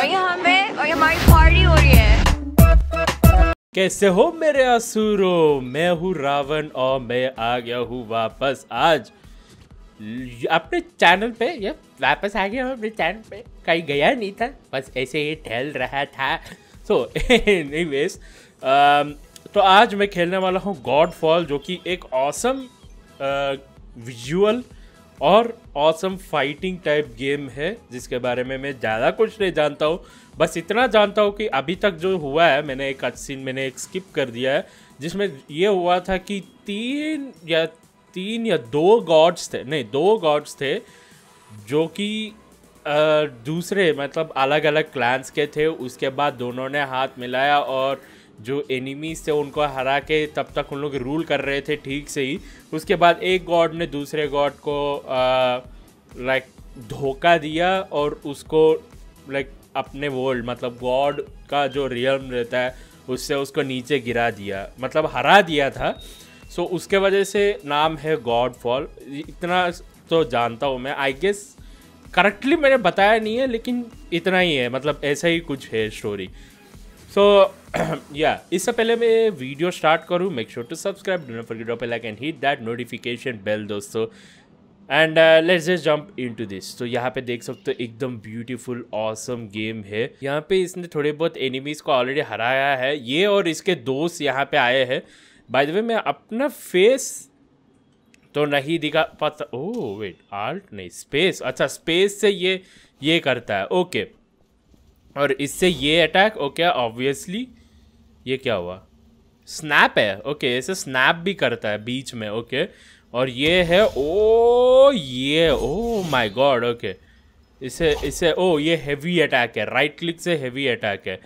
और ये हमें और ये हमारी पार्टी हो रही है कैसे हो मेरे असुरो मैं हूँ रावण और मैं आ गया हूँ वापस आज अपने चैनल पे ये वापस आ गया अपने चैनल पे कहीं गया नहीं था बस ऐसे ही ठहल रहा था सो एनीवेज um, तो आज मैं खेलने वाला हूँ गॉड फॉल जो कि एक ऑसम विजुअल awesome, uh, और ऑसम फाइटिंग टाइप गेम है जिसके बारे में मैं ज़्यादा कुछ नहीं जानता हूँ बस इतना जानता हूँ कि अभी तक जो हुआ है मैंने एक सीन मैंने एक स्किप कर दिया है जिसमें ये हुआ था कि तीन या तीन या दो गॉड्स थे नहीं दो गॉड्स थे जो कि दूसरे मतलब अलग अलग क्लांस के थे उसके बाद दोनों ने हाथ मिलाया और जो एनिमीज थे उनको हरा के तब तक उन लोग रूल कर रहे थे ठीक से ही उसके बाद एक गॉड ने दूसरे गॉड को लाइक धोखा दिया और उसको लाइक अपने वर्ल्ड मतलब गॉड का जो रियल रहता है उससे उसको नीचे गिरा दिया मतलब हरा दिया था सो so, उसके वजह से नाम है गॉड फॉल इतना तो जानता हूँ मैं आई गेस करेक्टली मैंने बताया नहीं है लेकिन इतना ही है मतलब ऐसा ही कुछ है स्टोरी सो so, या इससे पहले मैं वीडियो स्टार्ट करूँ make sure to subscribe do not forget like and hit that notification bell दोस्तों and let's just jump into this तो यहाँ पे देख सकते हो एकदम ब्यूटीफुल ऑसम गेम है यहाँ पे इसने थोड़े बहुत एनिमीज को ऑलरेडी हराया है ये और इसके दोस्त यहाँ पे आए हैं बाय द वे मैं अपना फेस तो नहीं दिखा पाता ओ वेट आर्ट नहीं स्पेस अच्छा स्पेस से ये ये करता है ओके okay. और इससे ये अटैक ओके ऑब्वियसली ये क्या हुआ स्नैप है ओके इसे स्नैप भी करता है बीच में ओके और ये है ओ oh, ये ओ माय गॉड ओके इसे इसे ओ oh, ये हैवी अटैक है राइट क्लिक से हैवी अटैक है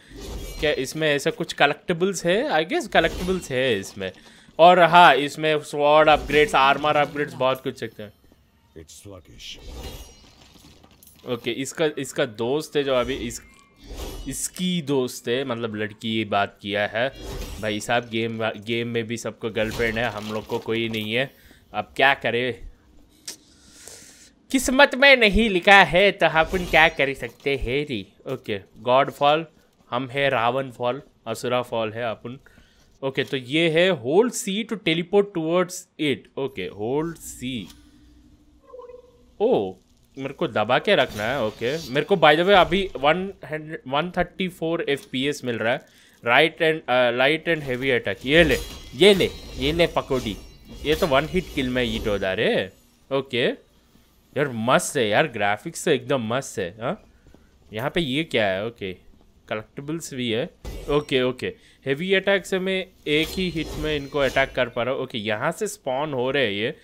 क्या इसमें ऐसा कुछ कलेक्टेबल्स है आई गेस कलेक्टेबल्स है इसमें और हाँ इसमें स्वॉर्ड अपग्रेड्स आर्मर अपग्रेड्स बहुत कुछ सकते हैं ओके okay, इसका इसका दोस्त है जो अभी इस इसकी दोस्त है मतलब लड़की ये बात किया है भाई साहब गेम गेम में भी सबको गर्लफ्रेंड है हम लोग को कोई नहीं है अब क्या करें किस्मत में नहीं लिखा है तो अपन क्या कर सकते हैं री ओके गॉड फॉल हम है रावण फॉल असुरा फॉल है अपन ओके तो ये है hold C to teleport towards it okay hold C ओ मेरे को दबा के रखना है ओके मेरे को बाय द वे अभी one one thirty four F P S मिल रहा है right and light and heavy attack ये ले ये ले ये ले पकौड़ी ये तो वन हिट किल में ईट जा रहे ओके यार मस्त है यार ग्राफिक्स तो एकदम मस्त है हाँ यहाँ पे ये क्या है ओके कलेक्टेबल्स भी है ओके ओके हेवी अटैक से मैं एक ही हिट में इनको अटैक कर पा रहा हूँ ओके यहाँ से स्पॉन हो रहे हैं ये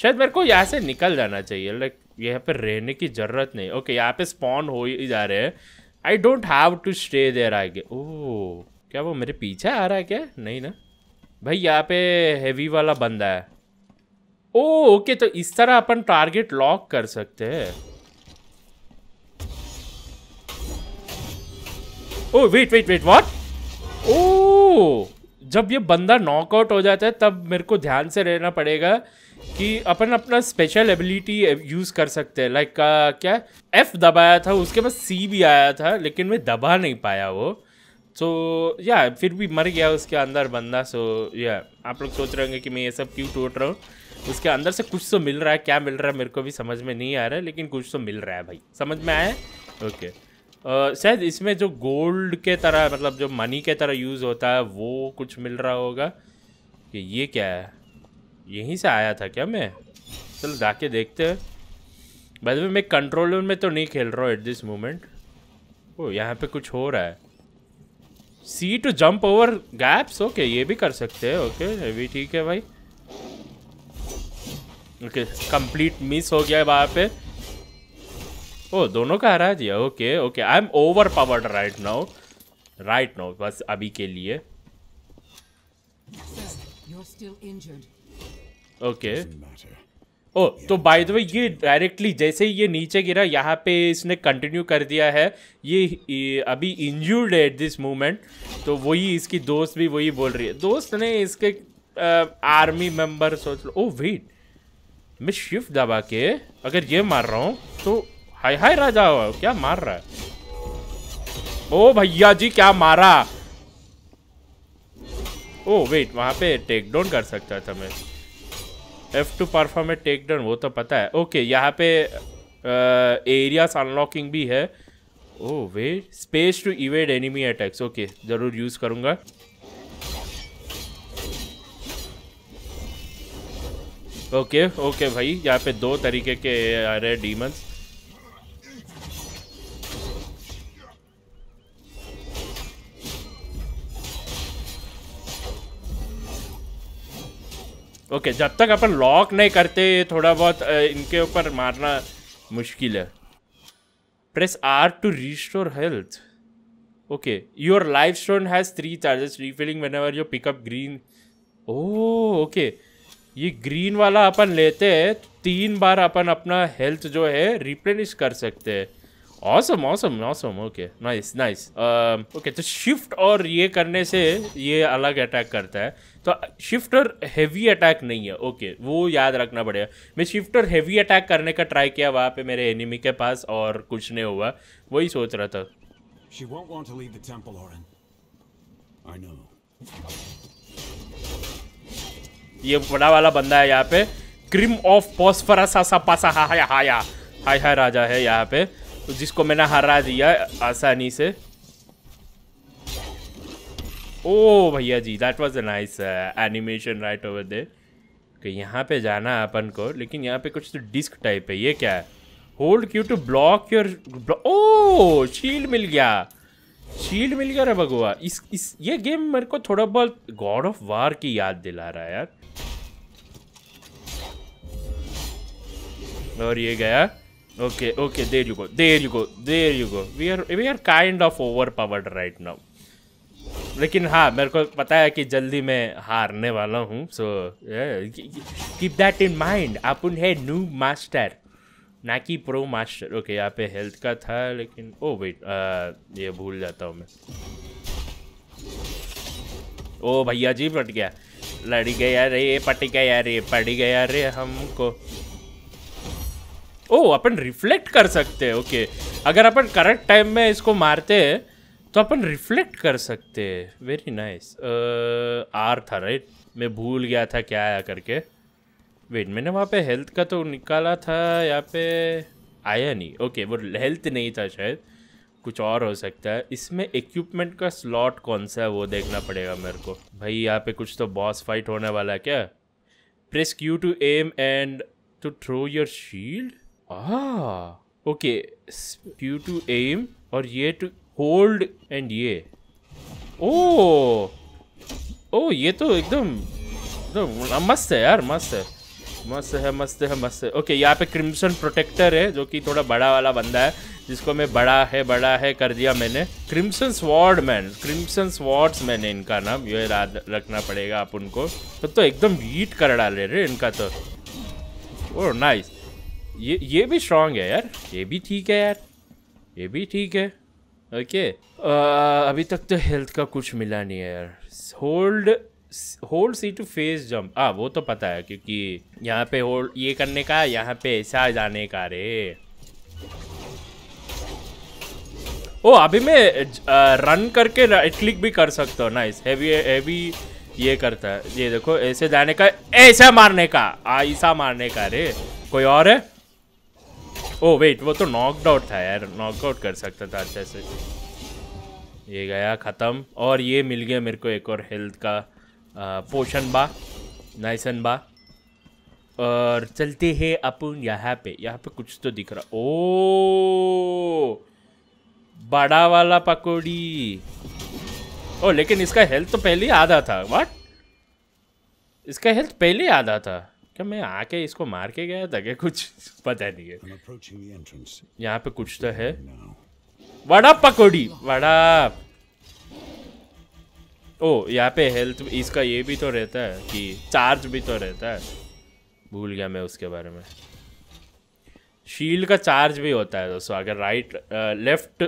शायद मेरे को यहाँ से निकल जाना चाहिए लाइक यहाँ पे रहने की ज़रूरत नहीं ओके यहाँ पे स्पॉन हो ही जा रहे हैं I don't have to stay there गे ओह क्या वो मेरे पीछे आ रहा है क्या नहीं ना भाई यहाँ पे हैवी वाला बंदा है ओ oh, ओके तो इस तरह अपन टारगेट लॉक कर सकते हैं ओ वेट वेट वेट व्हाट ओ जब ये बंदा नॉकआउट हो जाता है तब मेरे को ध्यान से रहना पड़ेगा कि अपन अपना स्पेशल एबिलिटी यूज़ कर सकते हैं लाइक क्या एफ़ दबाया था उसके बाद सी भी आया था लेकिन मैं दबा नहीं पाया वो सो so, या yeah, फिर भी मर गया उसके अंदर बंदा सो so, या yeah, आप लोग सोच रहे होंगे कि मैं ये सब क्यों टूट रहा हूँ उसके अंदर से कुछ तो मिल रहा है क्या मिल रहा है मेरे को भी समझ में नहीं आ रहा है लेकिन कुछ तो मिल रहा है भाई समझ में आया ओके शायद इसमें जो गोल्ड के तरह मतलब जो मनी के तरह यूज़ होता है वो कुछ मिल रहा होगा कि ये क्या है यहीं से आया था क्या मैं चलो जाके देखते हैं बाद में मैं कंट्रोलर में तो नहीं खेल रहा हूँ एट दिस मोमेंट ओ यहाँ पे कुछ हो रहा है C to jump over gaps okay ये भी कर सकते हैं ओके ये भी ठीक है भाई ओके कंप्लीट मिस हो गया है वहाँ पे ओ दोनों का हरा दिया okay okay I am overpowered right now right now बस अभी के लिए ओके ओ oh, तो बाय द वे ये डायरेक्टली जैसे ही ये नीचे गिरा यहाँ पे इसने कंटिन्यू कर दिया है ये अभी इंजूर्ड है एट दिस मोमेंट तो वही इसकी दोस्त भी वही बोल रही है दोस्त ने इसके आ, आर्मी मेंबर सोच लो ओ oh, वेट मैं शिफ्ट दबा के अगर ये मार रहा हूँ तो हाय हाय राजा हुआ क्या मार रहा है ओ oh, भैया जी क्या मारा ओ वेट वहां पे टेक डाउन कर सकता था मैं F to perform a take down वो तो पता है ओके यहाँ पे एरियाज अनलॉकिंग भी है ओ वे space to evade enemy attacks okay ज़रूर यूज़ करूँगा ओके ओके भाई यहाँ पे दो तरीके के आ रहे हैं डीमंस ओके जब तक अपन लॉक नहीं करते थोड़ा बहुत इनके ऊपर मारना मुश्किल है press R to restore health okay your life stone has three charges refilling whenever your pickup green ओ ओके ये ग्रीन वाला अपन लेते हैं तो तीन बार अपन अपना हेल्थ जो है रिप्लेनिश कर सकते हैं awesome awesome awesome okay nice nice okay तो शिफ्ट और ये करने से ये अलग अटैक करता है तो शिफ्टर हैवी अटैक नहीं है ओके वो याद रखना पड़ेगा मैं शिफ्टर हैवी अटैक करने का ट्राई किया वहाँ पे मेरे एनिमी के पास और कुछ नहीं हुआ वही सोच रहा था She won't want to leave the temple, Orin. I know. ये बड़ा वाला बंदा है यहाँ पे क्रिम ऑफ पॉस्फरस आसा पासा हाया हाया हाय हाय राजा है यहाँ पे तो जिसको मैंने हरा दिया आसानी से ओ oh, भैया जी that was a nice animation right over there कि यहाँ पे जाना है अपन को लेकिन यहाँ पे कुछ तो डिस्क टाइप है ये क्या है hold Q to block your ओ शील्ड मिल गया शील्ड मिल गया रे भगवा इस इस ये गेम मेरे को थोड़ा बहुत गॉड ऑफ वार की याद दिला रहा है यार और ये गया okay okay there you go there you go there you go we are we are kind of overpowered right now लेकिन हाँ मेरे को पता है कि जल्दी मैं हारने वाला हूँ so keep that in mind अपन है न्यू मास्टर ना कि प्रो मास्टर ओके यहाँ पे हेल्थ का था लेकिन ओ oh, वेट uh, ये भूल जाता हूँ मैं ओ oh, भैया जी पट गया लड़ गया रे पट गया रे पड़ी गया रे हमको ओ oh, अपन रिफ्लेक्ट कर सकते हैं ओके अगर अपन करेक्ट टाइम में इसको मारते हैं तो अपन रिफ्लेक्ट कर सकते हैं वेरी नाइस आर था राइट मैं भूल गया था क्या आया करके वेट मैंने वहाँ पे हेल्थ का तो निकाला था यहाँ पे आया नहीं ओके वो हेल्थ नहीं था शायद कुछ और हो सकता है इसमें इक्विपमेंट का स्लॉट कौन सा है वो देखना पड़ेगा मेरे को भाई यहाँ पे कुछ तो बॉस फाइट होने वाला है क्या press Q to aim and to throw your shield okay Q to aim और ये टू होल्ड एंड ये ओ ओ ये तो एकदम एकदम हाँ, मस्त है यार मस्त है मस्त है मस्त है मस्त है ओके यहाँ पे क्रिम्सन प्रोटेक्टर है जो कि थोड़ा बड़ा वाला बंदा है जिसको मैं बड़ा है बड़ा है कर दिया मैंने crimson swordsman crimson swords मैंने इनका नाम ये याद रखना पड़ेगा आप उनको तो, तो एकदम हीट कर डाले रे इनका तो ओ oh, नाइस ये ये भी स्ट्रांग है यार ये भी ठीक है यार ये भी ठीक है ओके uh, अभी तक तो हेल्थ का कुछ मिला नहीं है यार hold hold C to face jump आ वो तो पता है क्योंकि यहाँ पे होल्ड ये करने का यहाँ पे ऐसा जाने का रे ओ अभी मैं रन करके राइट क्लिक भी कर सकता हूँ नाइस हैवी हैवी ये करता है ये देखो ऐसे जाने का ऐसा मारने का ऐसा मारने का रे कोई और है ओ oh, वेट वो तो नॉकड आउट था यार नॉकआउट कर सकता था अच्छे से ये गया ख़त्म और ये मिल गया मेरे को एक और हेल्थ का पोशन बा नाइसन बा और चलते हैं अपन यहाँ पे यहाँ पे कुछ तो दिख रहा ओ बड़ा वाला पकौड़ी ओ लेकिन इसका हेल्थ तो पहले ही आधा था व्हाट इसका हेल्थ पहले ही आधा था क्या तो मैं आके इसको मार के गया था क्या कुछ पता नहीं है यहाँ पे कुछ तो है वड़ा पकौड़ी वड़ा ओ यहाँ पे हेल्थ इसका ये भी तो रहता है कि चार्ज भी तो रहता है भूल गया मैं उसके बारे में शील्ड का चार्ज भी होता है दोस्तों अगर राइट आ, लेफ्ट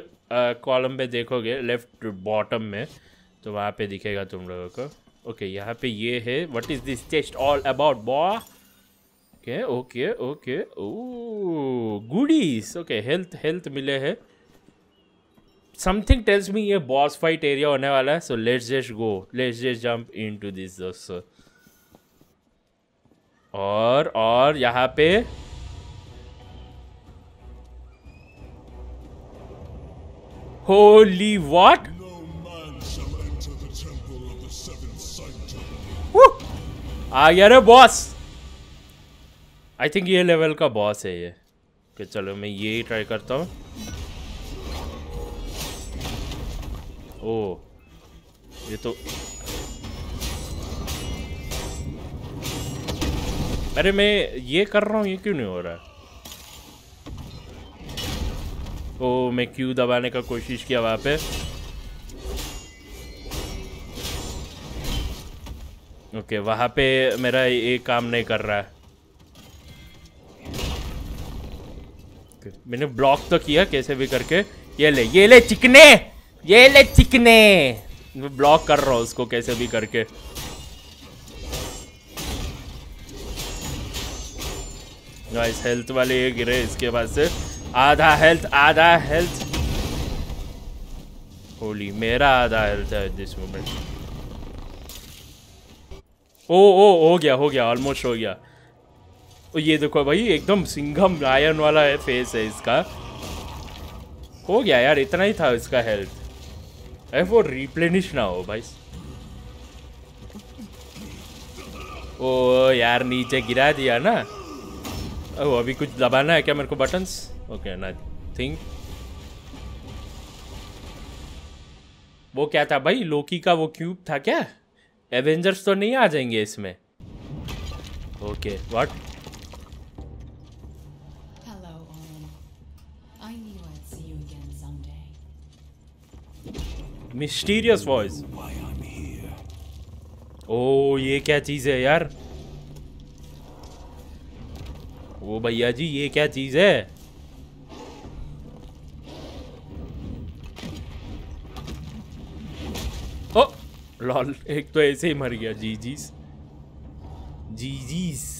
कॉलम पे देखोगे लेफ्ट बॉटम में तो वहाँ पे दिखेगा तुम लोगों को ओके okay, यहाँ पे ये है what is this test all about बॉ ओके ओके ओके ओ गुडीज ओके हेल्थ हेल्थ मिले हैं समथिंग टेल्स मी ये बॉस फाइट एरिया होने वाला है so let's just go let's just jump into this दोस्तों और और यहाँ पे होली वॉट आ गया रे बॉस आई थिंक ये लेवल का बॉस है ये कि चलो मैं ये ही ट्राई करता हूँ ओ ये तो अरे मैं ये कर रहा हूँ ये क्यों नहीं हो रहा ओ मैं क्यू दबाने का कोशिश किया वहाँ पे ओके वहाँ पे मेरा ये काम नहीं कर रहा है फिर मैंने ब्लॉक तो किया कैसे भी करके ये ले ये ले चिकने ये ले चिकने ब्लॉक कर रहा हूँ उसको कैसे भी करके गाइस हेल्थ वाले ये गिरे इसके बाद से आधा हेल्थ आधा हेल्थ होली मेरा आधा हेल्थ है दिस मोमेंट ओ ओ हो गया हो गया ऑलमोस्ट हो गया और ये देखो भाई एकदम सिंघम लायन वाला है फेस है इसका हो गया यार इतना ही था इसका हेल्थ अरे वो रिप्लेनिश ना हो भाई ओ यार नीचे गिरा दिया ना ओ अभी कुछ दबाना है क्या मेरे को बटन्स ओके ना थिंक वो क्या था भाई लोकी का वो क्यूब था क्या एवेंजर्स तो नहीं आ जाएंगे इसमें ओके व्हाट मिस्टीरियस वॉइस ओ ये क्या चीज़ है यार वो भैया जी ये क्या चीज़ है ओ लॉल एक तो ऐसे ही मर गया जी जीस जी जीस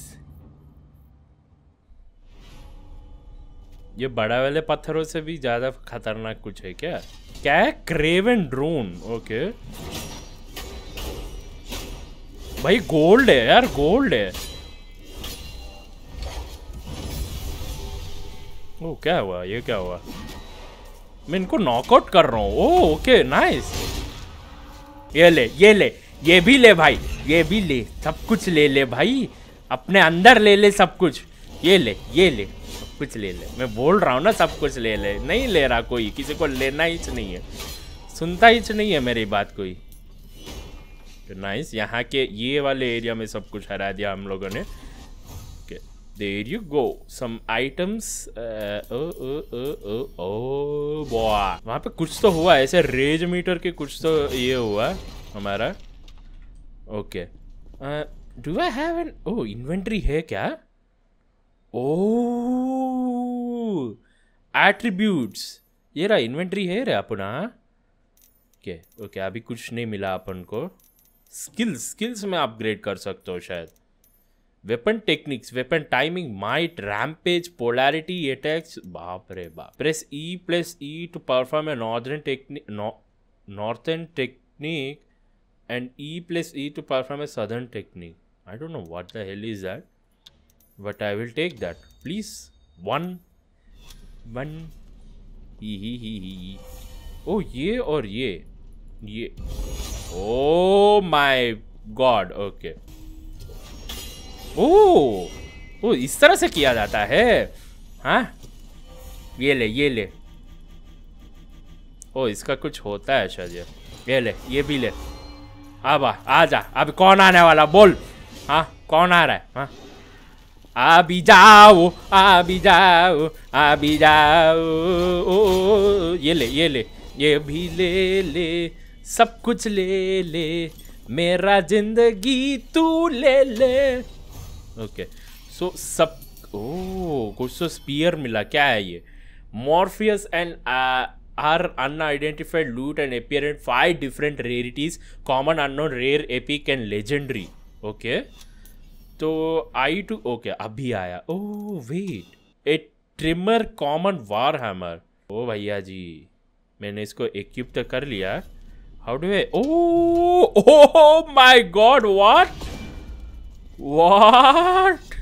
ये बड़ा वाले पत्थरों से भी ज़्यादा खतरनाक कुछ है क्या क्या है क्रेवन ड्रोन ओके भाई गोल्ड है यार गोल्ड है ओ oh, क्या हुआ ये क्या हुआ मैं इनको नॉकआउट कर रहा हूं ओ ओके नाइस ये ले ये ले ये भी ले भाई ये भी ले सब कुछ ले ले भाई अपने अंदर ले ले सब कुछ ये ले ये ले कुछ ले ले मैं बोल रहा हूँ ना सब कुछ ले ले नहीं ले रहा कोई किसी को लेना ही नहीं है सुनता ही नहीं है मेरी बात कोई तो नाइस यहाँ के ये वाले एरिया में सब कुछ हरा दिया हम लोगों ने there you go Some items. Uh, oh, oh, oh, वहाँ पे कुछ तो हुआ ऐसे रेज मीटर के कुछ तो ये हुआ हमारा okay do I have an oh inventory है क्या ओ oh. एट्रीब्यूट्स ये रहा इन्वेंट्री है रे अपना ओके ओके अभी कुछ नहीं मिला अपन को स्किल्स स्किल्स में अपग्रेड कर सकते हो शायद weapon techniques weapon timing might rampage polarity attacks बाप रे बाप press E plus E to perform a northern technique northern technique and E plus E to perform a southern technique I don't know what the hell is that but I will take that please one one ही ही ही ही ओ ये और ये ये oh my god okay ओ ओ इस तरह से किया जाता है हा? ये ले ये ले ओ oh, इसका कुछ होता है शायद ये ले ये भी ले अब हाँ, आ, आ जा अब कौन आने वाला बोल हाँ कौन आ रहा है हाँ अभी जाओ अभी जाओ अभी जाओ ओ, ओ, ओ, ये ले ये ले ये भी ले ले सब कुछ ले ले मेरा जिंदगी तू ले ले ओके सो सब ओ कुछ तो स्पीयर मिला क्या है ये Morpheus and are unidentified loot and appear and five different rarities common unknown rare epic and legendary okay okay. तो आई टू ओके अभी आया oh wait a trimmer common war hammer ओ भैया जी मैंने इसको इक्विप तो कर लिया how do oh my god what what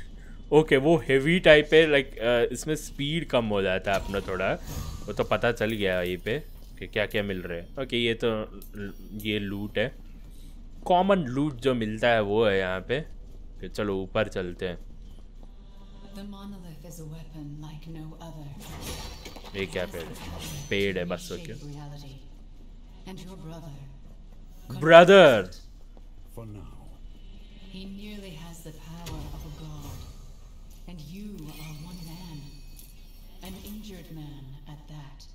okay वो हेवी टाइप है लाइक uh, इसमें स्पीड कम हो जाता है अपना थोड़ा वो तो पता चल गया ये पे कि क्या क्या मिल रहे हैं ओके ये तो ये लूट है कॉमन लूट जो मिलता है वो है यहाँ पे ओके चलो ऊपर चलते हैं like no ये क्या पेड़ है पेड़ है बस okay brother For now. He merely has the power of a god, and you are one man, an injured man at that.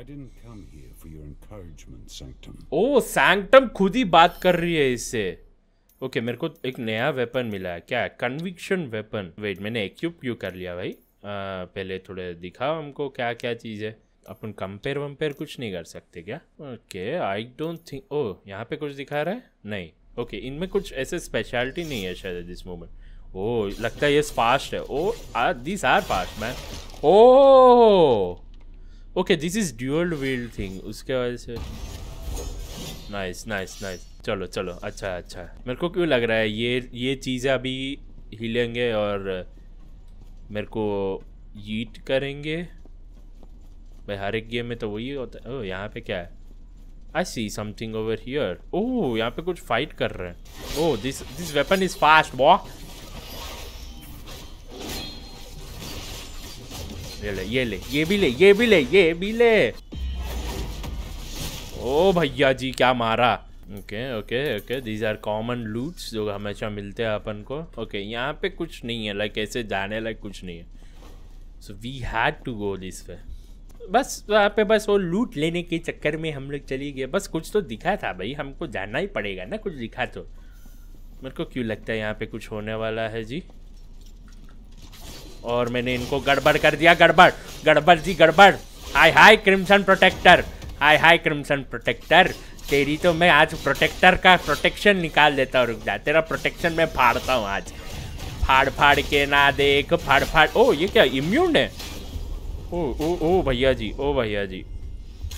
I didn't come here for your encouragement, Sanctum. Oh, Sanctum खुद ही बात कर रही है इससे. Okay okay, मेरे को एक नया वेपन मिला है क्या कन्विक्शन वेपन वेट मैंने एक्यूब क्यों कर लिया भाई आ, पहले थोड़े दिखाओ हमको क्या क्या चीज़ है अपन कंपेयर वम्पेयर कुछ नहीं कर सकते क्या okay I don't think oh यहाँ पे कुछ दिखा रहा है नहीं ओके okay, इनमें कुछ ऐसे स्पेशलिटी नहीं है शायद दिस मोमेंट ओ लगता है ये फास्ट है oh are this are fast man oh okay this is dual wield thing उसके वजह से नाइस नाइस नाइस चलो चलो अच्छा अच्छा मेरे को क्यों लग रहा है ये ये चीज़ें अभी हिलेंगे और मेरे को ईट करेंगे भाई हर एक गेम में तो वही होता है ओह यहाँ पे क्या है I see something over here oh यहाँ पे कुछ फाइट कर रहे हैं oh this this weapon is fast बॉ ये ले ये ले ये भी ले ये भी ले ये भी ले ओ भैया जी क्या मारा okay okay okay these are common loots जो हमेशा मिलते हैं अपन को ओके okay, यहाँ पे कुछ नहीं है लाइक ऐसे जाने लाइक कुछ नहीं है so we had to go this way बस वहाँ पे बस वो लूट लेने के चक्कर में हम लोग चली गए बस कुछ तो दिखा था भाई हमको जाना ही पड़ेगा ना कुछ दिखा तो मेरे को क्यों लगता है यहाँ पे कुछ होने वाला है जी और मैंने इनको गड़बड़ कर दिया गड़बड़ गड़बड़ जी गड़बड़ हाय हाय क्रिमसन प्रोटेक्टर हाय हाय क्रिमसन प्रोटेक्टर तेरी तो मैं आज प्रोटेक्टर का प्रोटेक्शन निकाल देता हूँ रुक जा तेरा प्रोटेक्शन मैं फाड़ता हूँ आज फाड़ फाड़ के ना देख फाड़ फाड़ ओ ये क्या इम्यून है ओ ओ ओ भैया जी ओ भैया जी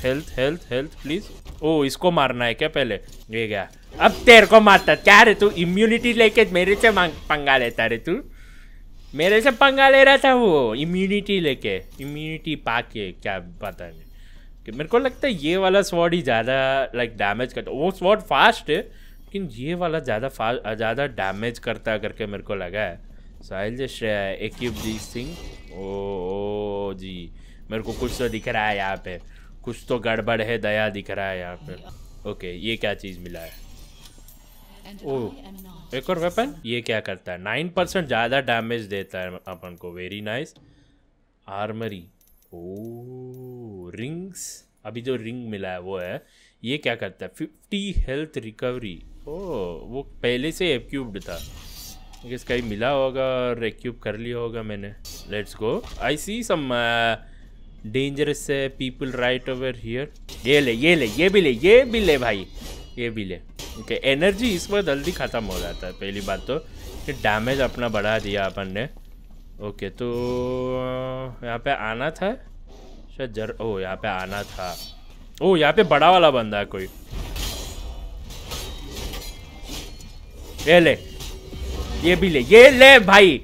हेल्थ हेल्थ हेल्थ प्लीज ओ इसको मारना है क्या पहले ये गया अब तेरे को मारता क्या रे तू इम्यूनिटी लेके मेरे से पंगा लेता रे तू मेरे से पंगा ले रहा था वो इम्यूनिटी लेके इम्यूनिटी पाके क्या पता नहीं कि मेरे को लगता है ये वाला स्वॉर्ड ही ज़्यादा लाइक डैमेज करता वो स्वॉर्ड फास्ट है लेकिन ये वाला ज़्यादा फास्ट ज़्यादा डैमेज करता करके मेरे को लगा है साहिल आई एक एक्यूब ओ ओ जी मेरे को कुछ तो दिख रहा है यहाँ पे कुछ तो गड़बड़ है दया दिख रहा है यहाँ पे ओके ये क्या चीज़ मिला है ओह oh, एक और वेपन ये क्या करता है नाइन परसेंट ज़्यादा डैमेज देता है अपन को very nice armoury oh oh, rings अभी जो रिंग मिला है वो है ये क्या करता है फिफ्टी हेल्थ रिकवरी ओ वो पहले से एक्यूब्ड था इसका ही मिला होगा और एक्यूब कर लिया होगा मैंने let's go I see some dangerous people right over here ये ले ये ले ये भी ले ये भी ले भाई ये भी ले ओके okay, एनर्जी इस वक्त जल्दी ख़त्म हो जाता है पहली बात तो डैमेज अपना बढ़ा दिया अपन ने ओके तो यहाँ पे आना था शायद जर ओ यहाँ पे आना था ओ यहाँ पे बड़ा वाला बंदा है कोई ये ले ये भी ले ये ले भाई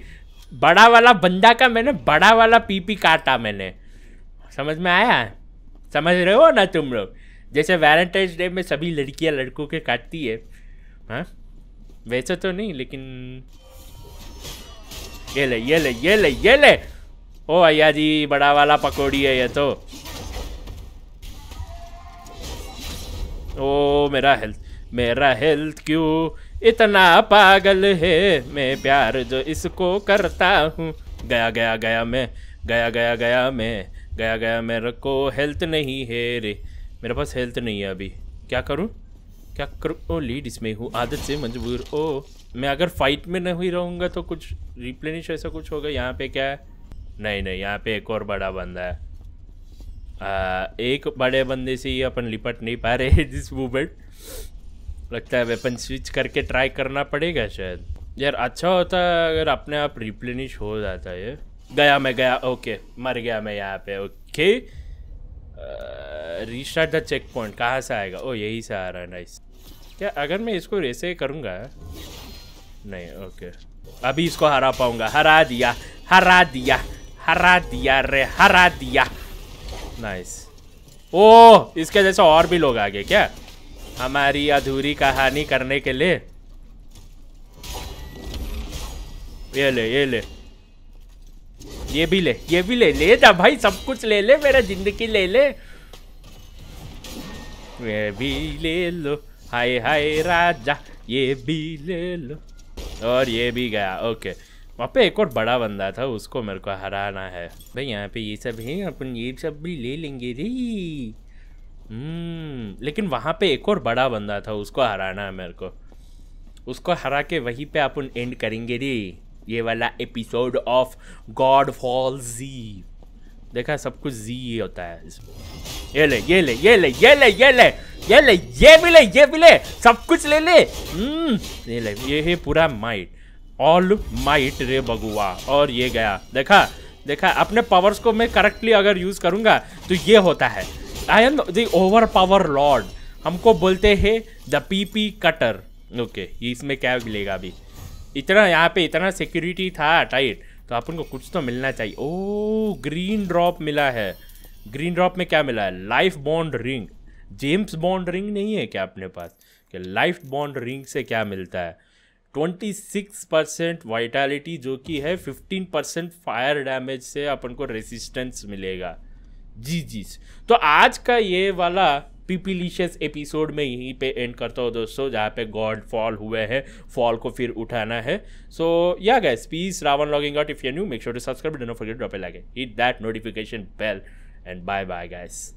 बड़ा वाला बंदा का मैंने बड़ा वाला पीपी काटा मैंने समझ में आया समझ रहे हो ना तुम लोग जैसे वैलेंटाइंस डे में सभी लड़कियां लड़कों के काटती है हाँ वैसे तो नहीं लेकिन ये ले ये ले ये ले ये ले ओ भैया जी बड़ा वाला पकौड़ी है ये तो ओ मेरा हेल्थ मेरा हेल्थ क्यों इतना पागल है मैं प्यार जो इसको करता हूँ गया गया गया मैं गया गया गया मैं गया गया मेरे को हेल्थ नहीं है रे मेरे पास हेल्थ नहीं है अभी क्या करूँ क्या करूँ ओ लीड इसमें हूँ आदत से मजबूर ओ मैं अगर फाइट में नहीं रहूँगा तो कुछ रिप्लेनिश ऐसा कुछ होगा यहाँ पे क्या है नहीं नहीं यहाँ पे एक और बड़ा बंदा है आ, एक बड़े बंदे से ही अपन लिपट नहीं पा रहे दिस मूवमेंट लगता है वेपन स्विच करके ट्राई करना पड़ेगा शायद यार अच्छा होता अगर अपने आप रिप्लेनिश हो जाता है गया मैं गया ओके मर गया मैं यहाँ पे okay restart the checkpoint कहाँ से आएगा ओ यही से आ रहा है नाइस क्या अगर मैं इसको ऐसे करूँगा नहीं ओके अभी इसको हरा पाऊंगा हरा दिया हरा दिया हरा दिया रे हरा दिया नाइस ओ इसके जैसे और भी लोग आ गए क्या हमारी अधूरी कहानी करने के लिए ये ले ये ले ये भी ले ये भी ले ले जा भाई सब कुछ ले ले मेरा जिंदगी ले ले ये भी ले लो हाय हाय राजा ये भी ले लो और ये भी गया ओके वहाँ पे एक और बड़ा बंदा था उसको मेरे को हराना है भाई यहाँ पे ये सब है अपन ये सब भी ले लेंगे रे हम्म, लेकिन वहाँ पे एक और बड़ा बंदा था उसको हराना है मेरे को उसको हरा के वहीं पे अपन एंड करेंगे रे ये वाला एपिसोड ऑफ गॉड फॉल जी देखा सब कुछ जी ये होता है इसमें ये ले ये ले ये ले ये ले ये ले ये ले ये भी ले ये भी ले सब कुछ ले ले हम्म, ये ले ये है पूरा माइट ऑल माइट रे बगुआ और ये गया देखा देखा अपने पावर्स को मैं करेक्टली अगर यूज़ करूंगा तो ये होता है I am the over power lord हमको बोलते हैं the P P cutter okay इसमें क्या मिलेगा अभी इतना यहाँ पे इतना सिक्योरिटी था टाइट तो आप को कुछ तो मिलना चाहिए ओ ग्रीन ड्रॉप मिला है ग्रीन ड्रॉप में क्या मिला है life bond ring James Bond ring नहीं है क्या अपने पास कि लाइफ बॉन्ड रिंग से क्या मिलता है 26 परसेंट वाइटालिटी जो कि है 15 परसेंट फायर डैमेज से अपन को रेसिस्टेंस मिलेगा जी जी तो आज का ये वाला पीपीलिशियस एपिसोड में यहीं पे एंड करता हूँ दोस्तों जहाँ पे गॉड फॉल हुए हैं फॉल को फिर उठाना है so yeah guys please Ravan logging out if you new make sure to subscribe डोट forget drop a hit that notification bell and bye bye gas